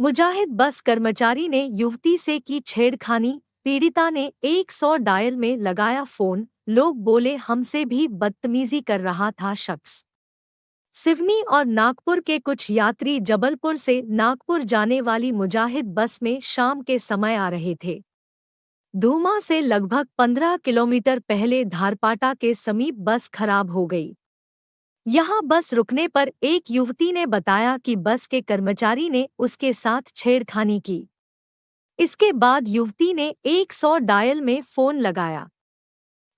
मुजाहिद बस कर्मचारी ने युवती से की छेड़खानी पीड़िता ने एक सौ डायल में लगाया फोन लोग बोले हमसे भी बदतमीजी कर रहा था शख्स सिवनी और नागपुर के कुछ यात्री जबलपुर से नागपुर जाने वाली मुजाहिद बस में शाम के समय आ रहे थे धूमा से लगभग 15 किलोमीटर पहले धारपाटा के समीप बस खराब हो गई यहां बस रुकने पर एक युवती ने बताया कि बस के कर्मचारी ने उसके साथ छेड़खानी की इसके बाद युवती ने 100 डायल में फोन लगाया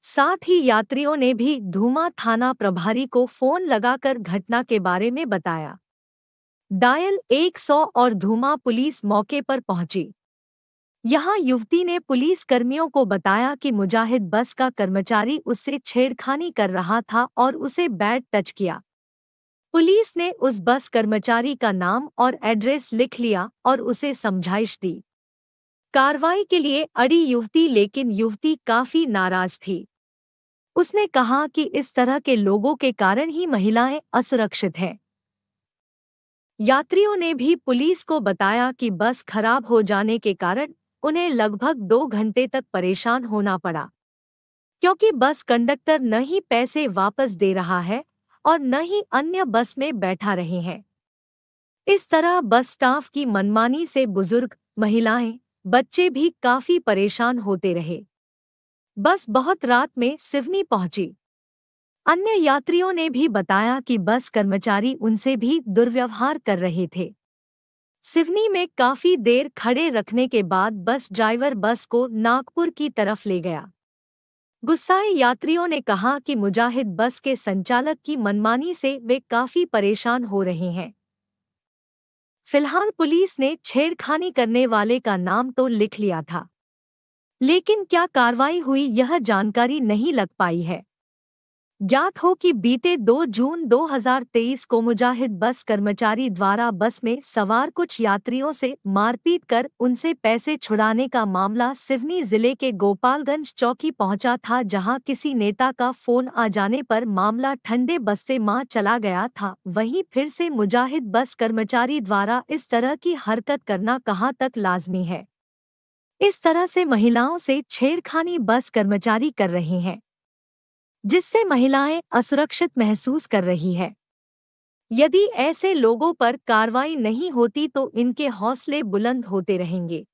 साथ ही यात्रियों ने भी धूमा थाना प्रभारी को फोन लगाकर घटना के बारे में बताया डायल 100 और धूमा पुलिस मौके पर पहुंची यहां युवती ने पुलिस कर्मियों को बताया कि मुजाहिद बस का कर्मचारी उससे छेड़खानी कर रहा था और उसे बैड टच किया पुलिस ने उस बस कर्मचारी का नाम और एड्रेस लिख लिया और उसे समझाइश दी कार्रवाई के लिए अड़ी युवती लेकिन युवती काफी नाराज थी उसने कहा कि इस तरह के लोगों के कारण ही महिलाएं असुरक्षित हैं यात्रियों ने भी पुलिस को बताया कि बस खराब हो जाने के कारण उन्हें लगभग दो घंटे तक परेशान होना पड़ा क्योंकि बस कंडक्टर न ही पैसे वापस दे रहा है और न ही अन्य बस में बैठा रहे हैं इस तरह बस स्टाफ की मनमानी से बुजुर्ग महिलाएं बच्चे भी काफी परेशान होते रहे बस बहुत रात में सिवनी पहुंची अन्य यात्रियों ने भी बताया कि बस कर्मचारी उनसे भी दुर्व्यवहार कर रहे थे सिवनी में काफी देर खड़े रखने के बाद बस ड्राइवर बस को नागपुर की तरफ ले गया गुस्साए यात्रियों ने कहा कि मुजाहिद बस के संचालक की मनमानी से वे काफी परेशान हो रहे हैं फिलहाल पुलिस ने छेड़खानी करने वाले का नाम तो लिख लिया था लेकिन क्या कार्रवाई हुई यह जानकारी नहीं लग पाई है ज्ञात हो कि बीते 2 जून 2023 को मुजाहिद बस कर्मचारी द्वारा बस में सवार कुछ यात्रियों से मारपीट कर उनसे पैसे छुड़ाने का मामला सिवनी जिले के गोपालगंज चौकी पहुंचा था जहां किसी नेता का फोन आ जाने पर मामला ठंडे बस्ते माँ चला गया था वहीं फिर से मुजाहिद बस कर्मचारी द्वारा इस तरह की हरकत करना कहाँ तक लाजमी है इस तरह से महिलाओं से छेड़खानी बस कर्मचारी कर रहे हैं जिससे महिलाएं असुरक्षित महसूस कर रही है यदि ऐसे लोगों पर कार्रवाई नहीं होती तो इनके हौसले बुलंद होते रहेंगे